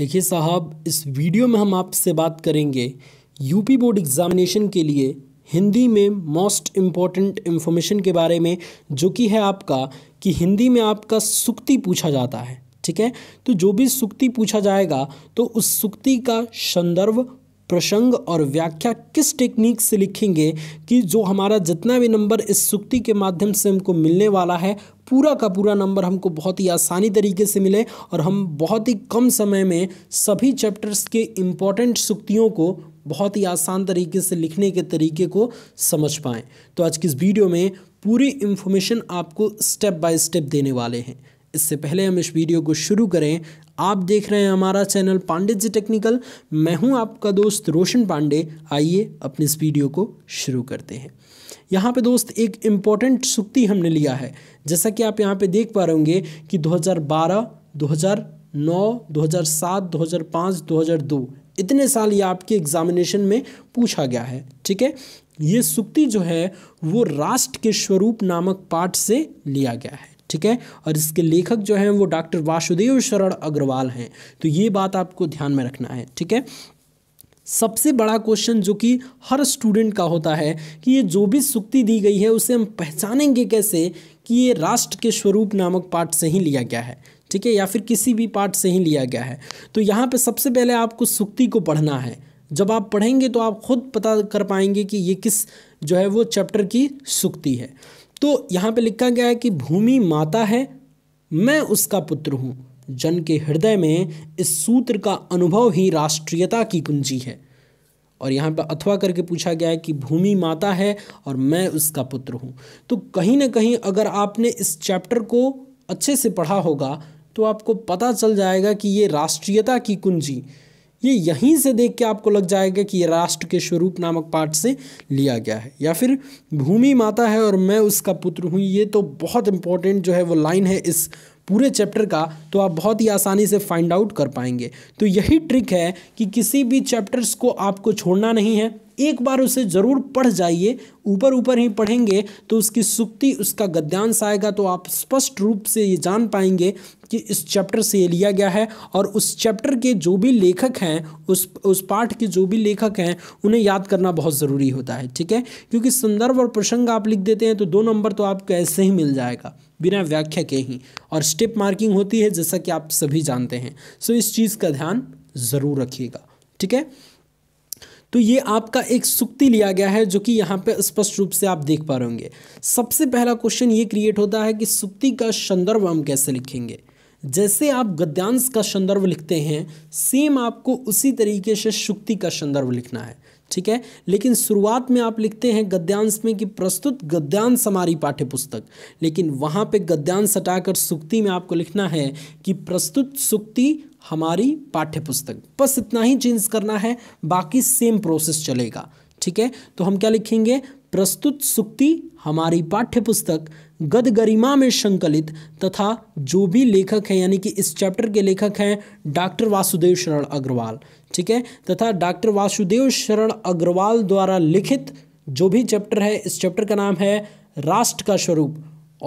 देखिए साहब इस वीडियो में हम आपसे बात करेंगे यूपी बोर्ड एग्ज़ामिनेशन के लिए हिंदी में मोस्ट इम्पॉर्टेंट इन्फॉर्मेशन के बारे में जो कि है आपका कि हिंदी में आपका सुक्ति पूछा जाता है ठीक है तो जो भी सुक्ति पूछा जाएगा तो उस सुक्ति का संदर्भ प्रसंग और व्याख्या किस टेक्निक से लिखेंगे कि जो हमारा जितना भी नंबर इस सुक्ति के माध्यम से हमको मिलने वाला है पूरा का पूरा नंबर हमको बहुत ही आसानी तरीके से मिले और हम बहुत ही कम समय में सभी चैप्टर्स के इम्पॉर्टेंट सुक्तियों को बहुत ही आसान तरीके से लिखने के तरीके को समझ पाएँ तो आज की इस वीडियो में पूरी इन्फॉर्मेशन आपको स्टेप बाय स्टेप देने वाले हैं इससे पहले हम इस वीडियो को शुरू करें आप देख रहे हैं हमारा चैनल पांडे जी टेक्निकल मैं हूं आपका दोस्त रोशन पांडे आइए अपने इस वीडियो को शुरू करते हैं यहाँ पे दोस्त एक इम्पॉर्टेंट सुक्ति हमने लिया है जैसा कि आप यहाँ पे देख पा रहे होंगे कि 2012, 2009, 2007, 2005, 2002 इतने साल ये आपके एग्जामिनेशन में पूछा गया है ठीक है ये सुक्ति जो है वो राष्ट्र के स्वरूप नामक पाठ से लिया गया है ठीक है और इसके लेखक जो हैं वो डॉक्टर वासुदेव शरण अग्रवाल हैं तो ये बात आपको ध्यान में रखना है ठीक है सबसे बड़ा क्वेश्चन जो कि हर स्टूडेंट का होता है कि ये जो भी सुक्ति दी गई है उसे हम पहचानेंगे कैसे कि ये राष्ट्र के स्वरूप नामक पाठ से ही लिया गया है ठीक है या फिर किसी भी पाठ से ही लिया गया है तो यहाँ पे सबसे पहले आपको सुक्ति को पढ़ना है जब आप पढ़ेंगे तो आप खुद पता कर पाएंगे कि ये किस जो है वो चैप्टर की सुक्ति है तो यहाँ पे लिखा गया है कि भूमि माता है मैं उसका पुत्र हूँ जन के हृदय में इस सूत्र का अनुभव ही राष्ट्रीयता की कुंजी है और यहाँ पर अथवा करके पूछा गया है कि भूमि माता है और मैं उसका पुत्र हूँ तो कहीं ना कहीं अगर आपने इस चैप्टर को अच्छे से पढ़ा होगा तो आपको पता चल जाएगा कि ये राष्ट्रीयता की कुंजी ये यहीं से देख के आपको लग जाएगा कि ये राष्ट्र के स्वरूप नामक पाठ से लिया गया है या फिर भूमि माता है और मैं उसका पुत्र हूँ ये तो बहुत इंपॉर्टेंट जो है वो लाइन है इस पूरे चैप्टर का तो आप बहुत ही आसानी से फाइंड आउट कर पाएंगे तो यही ट्रिक है कि किसी भी चैप्टर्स को आपको छोड़ना नहीं है एक बार उसे ज़रूर पढ़ जाइए ऊपर ऊपर ही पढ़ेंगे तो उसकी सुक्ति उसका गद्यांश आएगा तो आप स्पष्ट रूप से ये जान पाएंगे कि इस चैप्टर से ये लिया गया है और उस चैप्टर के जो भी लेखक हैं उस उस पाठ के जो भी लेखक हैं उन्हें याद करना बहुत ज़रूरी होता है ठीक है क्योंकि संदर्भ और प्रसंग आप लिख देते हैं तो दो नंबर तो आपको ऐसे ही मिल जाएगा बिना व्याख्या के ही और स्टेप मार्किंग होती है जैसा कि आप सभी जानते हैं सो इस चीज़ का ध्यान ज़रूर रखिएगा ठीक है तो ये आपका एक सुक्ति लिया गया है जो कि यहाँ पे स्पष्ट रूप से आप देख पा रहे होंगे सबसे पहला क्वेश्चन ये क्रिएट होता है कि सुक्ति का संदर्भ हम कैसे लिखेंगे जैसे आप गद्यांश का संदर्भ लिखते हैं सेम आपको उसी तरीके से सुक्ति का संदर्भ लिखना है ठीक है लेकिन शुरुआत में आप लिखते हैं गद्यांश में कि प्रस्तुत गद्यांश हमारी पाठ्य पुस्तक लेकिन वहाँ पे गद्यांश हटाकर सुक्ति में आपको लिखना है कि प्रस्तुत सुक्ति हमारी पाठ्य पुस्तक बस इतना ही चेंज करना है बाकी सेम प्रोसेस चलेगा ठीक है तो हम क्या लिखेंगे प्रस्तुत सुक्ति हमारी पाठ्यपुस्तक गद गरिमा में संकलित तथा जो भी लेखक हैं यानी कि इस चैप्टर के लेखक हैं डॉक्टर वासुदेव शरण अग्रवाल ठीक है तथा डॉक्टर वासुदेव शरण अग्रवाल द्वारा लिखित जो भी चैप्टर है इस चैप्टर का नाम है राष्ट्र का स्वरूप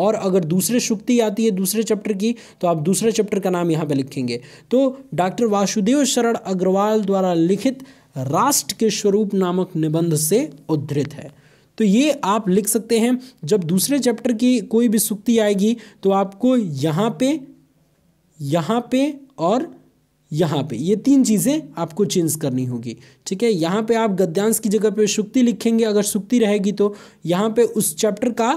और अगर दूसरे शुक्ति आती है दूसरे चैप्टर की तो आप दूसरे चैप्टर का नाम यहाँ पे लिखेंगे तो डॉक्टर वासुदेव शरण अग्रवाल द्वारा लिखित राष्ट्र के स्वरूप नामक निबंध से उद्धृत है तो ये आप लिख सकते हैं जब दूसरे चैप्टर की कोई भी सुक्ति आएगी तो आपको यहाँ पे यहाँ पे और यहाँ पे ये तीन चीज़ें आपको चेंज करनी होगी ठीक है यहाँ पे आप गद्यांश की जगह पे सुक्ति लिखेंगे अगर सुक्ति रहेगी तो यहाँ पे उस चैप्टर का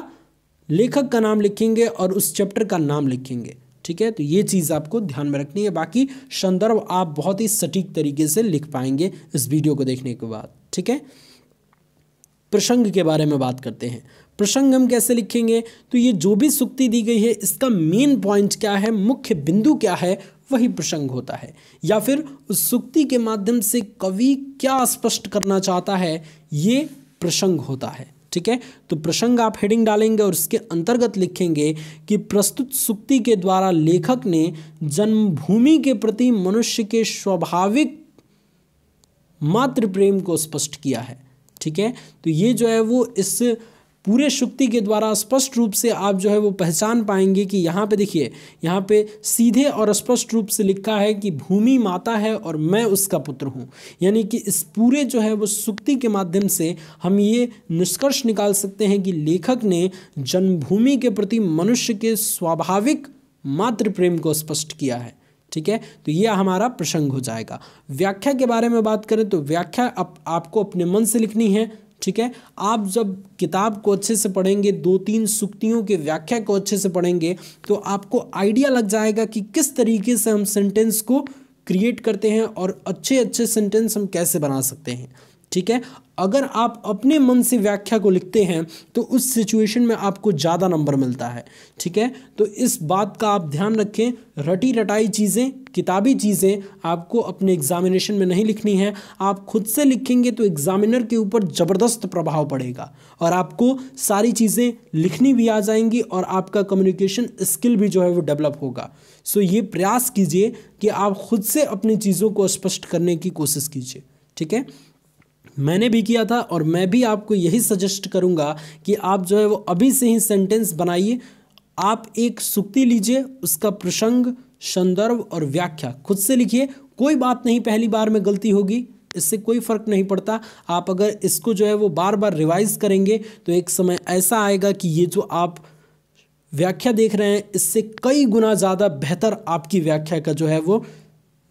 लेखक का नाम लिखेंगे और उस चैप्टर का नाम लिखेंगे ठीक है तो ये चीज़ आपको ध्यान में रखनी है बाकी संदर्भ आप बहुत ही सटीक तरीके से लिख पाएंगे इस वीडियो को देखने के बाद ठीक है प्रसंग के बारे में बात करते हैं प्रसंग हम कैसे लिखेंगे तो ये जो भी सुक्ति दी गई है इसका मेन पॉइंट क्या है मुख्य बिंदु क्या है वही प्रसंग होता है या फिर उस सुक्ति के माध्यम से कवि क्या स्पष्ट करना चाहता है ये प्रसंग होता है ठीक है तो प्रसंग आप हेडिंग डालेंगे और उसके अंतर्गत लिखेंगे कि प्रस्तुत सुक्ति के द्वारा लेखक ने जन्मभूमि के प्रति मनुष्य के स्वाभाविक मातृ प्रेम को स्पष्ट किया है ठीक है तो ये जो है वो इस पूरे शुक्ति के द्वारा स्पष्ट रूप से आप जो है वो पहचान पाएंगे कि यहाँ पे देखिए यहाँ पे सीधे और स्पष्ट रूप से लिखा है कि भूमि माता है और मैं उसका पुत्र हूँ यानी कि इस पूरे जो है वो सुक्ति के माध्यम से हम ये निष्कर्ष निकाल सकते हैं कि लेखक ने जन्मभूमि के प्रति मनुष्य के स्वाभाविक मातृ प्रेम को स्पष्ट किया है ठीक है तो ये हमारा प्रसंग हो जाएगा व्याख्या के बारे में बात करें तो व्याख्या आप, आपको अपने मन से लिखनी है ठीक है आप जब किताब को अच्छे से पढ़ेंगे दो तीन सुक्तियों के व्याख्या को अच्छे से पढ़ेंगे तो आपको आइडिया लग जाएगा कि किस तरीके से हम सेंटेंस को क्रिएट करते हैं और अच्छे अच्छे सेंटेंस हम कैसे बना सकते हैं ठीक है अगर आप अपने मन से व्याख्या को लिखते हैं तो उस सिचुएशन में आपको ज़्यादा नंबर मिलता है ठीक है तो इस बात का आप ध्यान रखें रटी रटाई चीज़ें किताबी चीज़ें आपको अपने एग्जामिनेशन में नहीं लिखनी है आप खुद से लिखेंगे तो एग्जामिनर के ऊपर ज़बरदस्त प्रभाव पड़ेगा और आपको सारी चीज़ें लिखनी भी आ जाएंगी और आपका कम्युनिकेशन स्किल भी जो है वो डेवलप होगा सो ये प्रयास कीजिए कि आप खुद से अपनी चीज़ों को स्पष्ट करने की कोशिश कीजिए ठीक है मैंने भी किया था और मैं भी आपको यही सजेस्ट करूँगा कि आप जो है वो अभी से ही सेंटेंस बनाइए आप एक सुक्ति लीजिए उसका प्रसंग संदर्भ और व्याख्या खुद से लिखिए कोई बात नहीं पहली बार में गलती होगी इससे कोई फ़र्क नहीं पड़ता आप अगर इसको जो है वो बार बार रिवाइज करेंगे तो एक समय ऐसा आएगा कि ये जो आप व्याख्या देख रहे हैं इससे कई गुना ज़्यादा बेहतर आपकी व्याख्या का जो है वो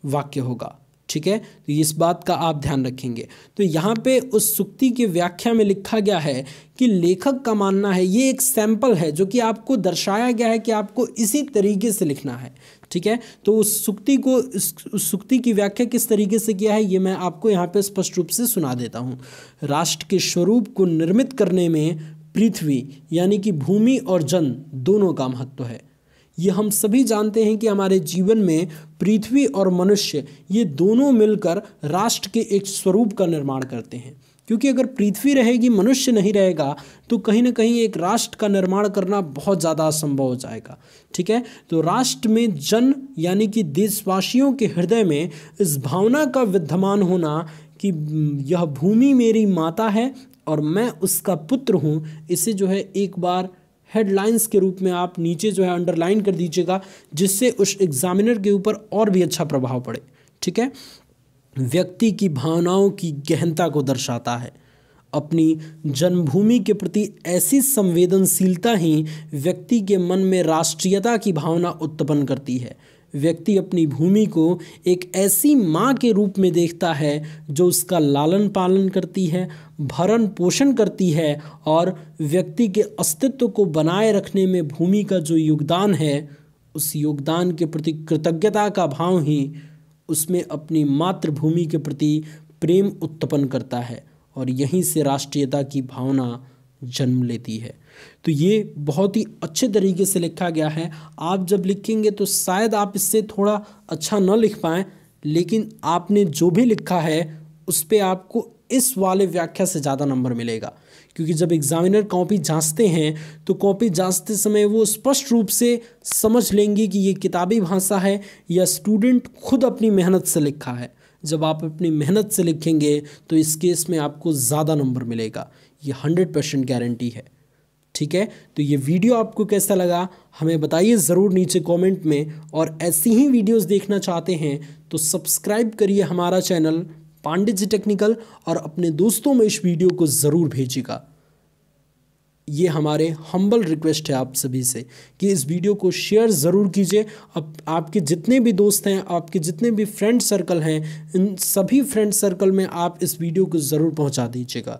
वाक्य होगा ठीक है तो इस बात का आप ध्यान रखेंगे तो यहाँ पे उस सुक्ति की व्याख्या में लिखा गया है कि लेखक का मानना है ये एक सैंपल है जो कि आपको दर्शाया गया है कि आपको इसी तरीके से लिखना है ठीक है तो उस सुक्ति को उस सुक्ति की व्याख्या किस तरीके से किया है ये मैं आपको यहाँ पे स्पष्ट रूप से सुना देता हूँ राष्ट्र के स्वरूप को निर्मित करने में पृथ्वी यानी कि भूमि और जन दोनों का महत्व है ये हम सभी जानते हैं कि हमारे जीवन में पृथ्वी और मनुष्य ये दोनों मिलकर राष्ट्र के एक स्वरूप का निर्माण करते हैं क्योंकि अगर पृथ्वी रहेगी मनुष्य नहीं रहेगा तो कहीं ना कहीं एक राष्ट्र का निर्माण करना बहुत ज़्यादा असंभव हो जाएगा ठीक है तो राष्ट्र में जन यानी कि देशवासियों के हृदय में इस भावना का विद्यमान होना कि यह भूमि मेरी माता है और मैं उसका पुत्र हूँ इसे जो है एक बार हेडलाइंस के रूप में आप नीचे जो है अंडरलाइन कर दीजिएगा जिससे उस एग्जामिनर के ऊपर और भी अच्छा प्रभाव पड़े ठीक है व्यक्ति की भावनाओं की गहनता को दर्शाता है अपनी जन्मभूमि के प्रति ऐसी संवेदनशीलता ही व्यक्ति के मन में राष्ट्रीयता की भावना उत्पन्न करती है व्यक्ति अपनी भूमि को एक ऐसी माँ के रूप में देखता है जो उसका लालन पालन करती है भरण पोषण करती है और व्यक्ति के अस्तित्व को बनाए रखने में भूमि का जो योगदान है उस योगदान के प्रति कृतज्ञता का भाव ही उसमें अपनी मातृभूमि के प्रति प्रेम उत्पन्न करता है और यहीं से राष्ट्रीयता की भावना जन्म लेती है तो ये बहुत ही अच्छे तरीके से लिखा गया है आप जब लिखेंगे तो शायद आप इससे थोड़ा अच्छा न लिख पाए लेकिन आपने जो भी लिखा है उस पर आपको इस वाले व्याख्या से ज़्यादा नंबर मिलेगा क्योंकि जब एग्जामिनर कॉपी जांचते हैं तो कॉपी जांचते समय वो स्पष्ट रूप से समझ लेंगे कि ये किताबी भाषा है या स्टूडेंट खुद अपनी मेहनत से लिखा है जब आप अपनी मेहनत से लिखेंगे तो इस केस में आपको ज़्यादा नंबर मिलेगा ये हंड्रेड परसेंट गारंटी है ठीक है तो ये वीडियो आपको कैसा लगा हमें बताइए ज़रूर नीचे कमेंट में और ऐसी ही वीडियोस देखना चाहते हैं तो सब्सक्राइब करिए हमारा चैनल पांडे जी टेक्निकल और अपने दोस्तों में इस वीडियो को ज़रूर भेजिएगा ये हमारे हम्बल रिक्वेस्ट है आप सभी से कि इस वीडियो को शेयर ज़रूर कीजिए अब आपके जितने भी दोस्त हैं आपके जितने भी फ्रेंड सर्कल हैं इन सभी फ्रेंड सर्कल में आप इस वीडियो को ज़रूर पहुंचा दीजिएगा